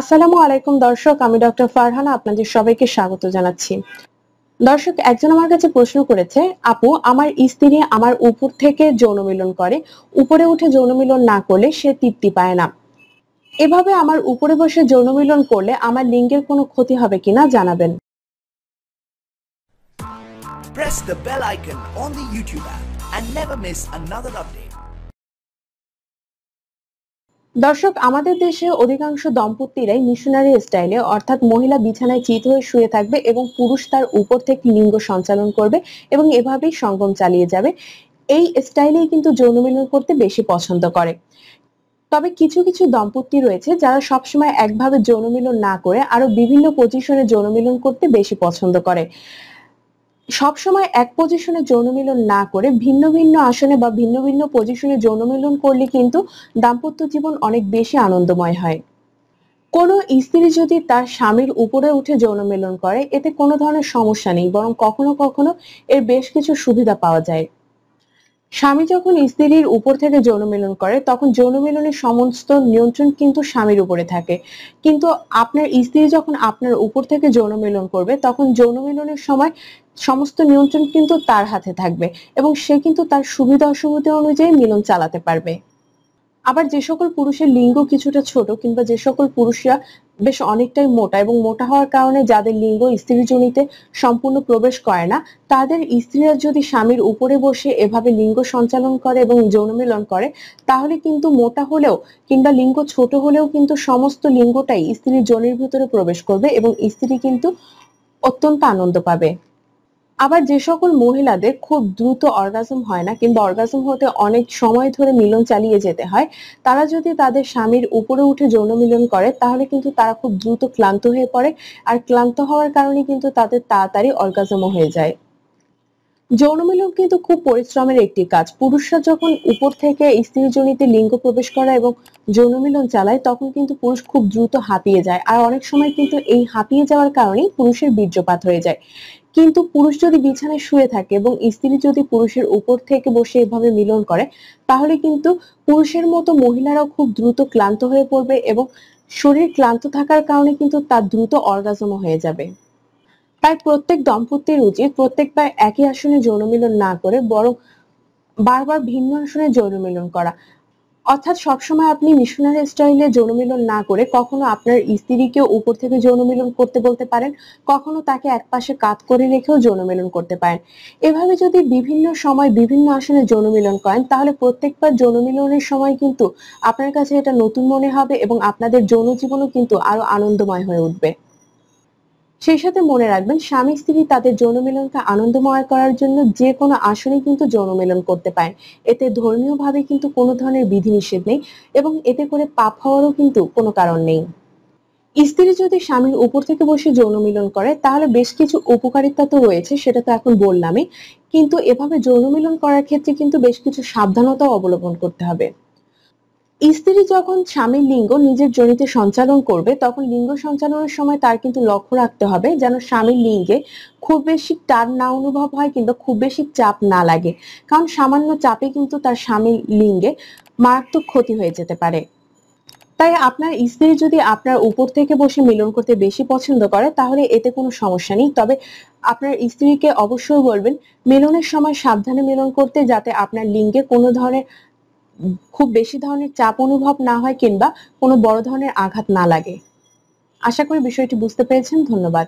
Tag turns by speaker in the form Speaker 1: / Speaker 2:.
Speaker 1: আসসালামু আলাইকুম দর্শক আমি ডক্টর ফারহানা আপনাদের সবাইকে স্বাগত জানাচ্ছি দর্শক একজন আমার কাছে প্রশ্ন করেছে আপু আমার স্ত্রী আমার উপর থেকে যৌন মিলন করে উপরে উঠে যৌন মিলন না করলে সে তৃপ্তি পায় না এভাবে আমার উপরে বসে যৌন মিলন করলে আমার লিঙ্গের কোনো ক্ষতি হবে কিনা জানাবেন Press the bell icon on the YouTube app and never miss another update. দর্শক আমাদের দেশে অধিকাংশ দম্পতিরাই মিশনারি স্টাইলে অর্থাৎ মহিলা বিছানায় চিত হয়ে শুয়ে থাকবে এবং পুরুষ তার উপর থেকে লিঙ্গ সঞ্চালন করবে এবং এভাবেই সঙ্গম চালিয়ে যাবে এই স্টাইলেই কিন্তু যৌন মিলন করতে বেশি পছন্দ করে তবে কিছু কিছু দম্পতি রয়েছে যারা সবসময় একভাবে যৌন মিলন না করে আরো বিভিন্ন পজিশনে যৌন মিলন করতে বেশি পছন্দ করে সবসময় এক পজিশনে যৌন মিলন না করে ভিন্ন ভিন্ন আসনে বা ভিন্ন ভিন্ন পজিশনে যৌন মিলন করলে কিন্তু দাম্পত্য জীবন অনেক বেশি আনন্দময় হয় কোনো স্ত্রী যদি তার স্বামীর উপরে উঠে যৌন মিলন করে এতে কোনো ধরনের সমস্যা নেই বরং কখনো কখনো এর বেশ কিছু সুবিধা পাওয়া যায় স্বামী যখন স্ত্রীর উপর থেকে যৌন মিলন করে তখন যৌন মিলনের সমস্ত নিয়ন্ত্রণ কিন্তু স্বামীর উপরে থাকে কিন্তু আপনার স্ত্রী যখন আপনার উপর থেকে যৌন মিলন করবে তখন যৌন মিলনের সময় সমস্ত নিয়ন্ত্রণ কিন্তু তার হাতে থাকবে এবং সে কিন্তু তার সুবিধা অসুবিধা অনুযায়ী মিলন চালাতে পারবে আবার যে সকল পুরুষের লিঙ্গ কিছুটা ছোট কিংবা যে সকল পুরুষরা বেশ অনেকটাই মোটা এবং মোটা হওয়ার কারণে যাদের লিঙ্গ স্ত্রী জনিতে সম্পূর্ণ প্রবেশ করে না তাদের স্ত্রীরা যদি স্বামীর উপরে বসে এভাবে লিঙ্গ সঞ্চালন করে এবং যৌন মিলন করে তাহলে কিন্তু মোটা হলেও কিংবা লিঙ্গ ছোট হলেও কিন্তু সমস্ত লিঙ্গটাই স্ত্রীর জনির ভিতরে প্রবেশ করবে এবং স্ত্রী কিন্তু অত্যন্ত আনন্দ পাবে আবার যে সকল মহিলাদের খুব দ্রুত অর্গাজম হয় না কিংবা অর্গাজম হতে অনেক সময় ধরে মিলন চালিয়ে যেতে হয় তারা যদি তাদের স্বামীর উপরে উঠে যৌন মিলন করে তাহলে কিন্তু তারা খুব দ্রুত ক্লান্ত হয়ে পড়ে আর ক্লান্ত হওয়ার কারণে কিন্তু তাদের তাড়াতাড়ি অর্গাজমও হয়ে যায় যৌন মিলন কিন্তু খুব পরিশ্রমের একটি কাজ পুরুষরা যখন উপর থেকে স্ত্রী জনিতে লিঙ্গ প্রবেশ করা এবং যৌন মিলন চালায় তখন কিন্তু পুরুষ খুব দ্রুত হাঁপিয়ে যায় আর অনেক সময় কিন্তু এই হাঁপিয়ে যাওয়ার কারণেই পুরুষের বীর্যপাত হয়ে যায় কিন্তু পুরুষ যদি বিছানায় শুয়ে থাকে এবং স্ত্রী যদি পুরুষের উপর থেকে বসে এভাবে মিলন করে তাহলে কিন্তু পুরুষের মতো মহিলারাও খুব দ্রুত ক্লান্ত হয়ে পড়বে এবং শরীর ক্লান্ত থাকার কারণে কিন্তু তার দ্রুত অর্গাজম হয়ে যাবে তাই প্রত্যেক দম্পতির উচিত প্রত্যেকবার একই আসনে যৌন মিলন না করে বরং বারবার ভিন্ন আসনে যৌন মিলন করা অর্থাৎ সবসময় আপনি মিশনারি স্টাইলে যৌন মিলন না করে কখনো আপনার স্ত্রীকে উপর থেকে যৌন মিলন করতে বলতে পারেন কখনো তাকে এক পাশে কাত করে রেখেও যৌন মিলন করতে পারেন এভাবে যদি বিভিন্ন সময় বিভিন্ন আসনে যৌন মিলন করেন তাহলে প্রত্যেকবার যৌন মিলনের সময় কিন্তু আপনার কাছে এটা নতুন মনে হবে এবং আপনাদের যৌন জীবনও কিন্তু আরো আনন্দময় হয়ে উঠবে সেই সাথে মনে রাখবেন স্বামী স্ত্রী তাদের যৌন মিলনকে আনন্দময় করার জন্য যে কোনো আসনে কিন্তু যৌন মিলন করতে পারেন এতে ধর্মীয়ভাবে কিন্তু কোনো ধরনের বিধিনিষেধ নেই এবং এতে করে পাপ হওয়ারও কিন্তু কোনো কারণ নেই স্ত্রী যদি স্বামীর উপর থেকে বসে যৌন মিলন করে তাহলে বেশ কিছু উপকারিতা তো রয়েছে সেটা তো এখন বললামই কিন্তু এভাবে যৌন মিলন করার ক্ষেত্রে কিন্তু বেশ কিছু সাবধানতা অবলম্বন করতে হবে স্ত্রী যখন স্বামীর লিঙ্গ নিজের জনিতে সঞ্চালন করবে তখন লিঙ্গ সঞ্চালনের সময় তার কিন্তু লক্ষ্য রাখতে হবে যেন স্বামীর লিঙ্গে খুব বেশি টান না অনুভব হয় কিন্তু খুব বেশি চাপ না লাগে কারণ সামান্য চাপে কিন্তু তার স্বামীর লিঙ্গে মারাত্মক ক্ষতি হয়ে যেতে পারে তাই আপনার স্ত্রী যদি আপনার উপর থেকে বসে মিলন করতে বেশি পছন্দ করে তাহলে এতে কোনো সমস্যা নেই তবে আপনার স্ত্রীকে অবশ্যই বলবেন মিলনের সময় সাবধানে মিলন করতে যাতে আপনার লিঙ্গে কোনো ধরনের খুব বেশি ধরনের চাপ অনুভব না হয় কিংবা কোনো বড় ধরনের আঘাত না লাগে আশা করি বিষয়টি বুঝতে পেরেছেন ধন্যবাদ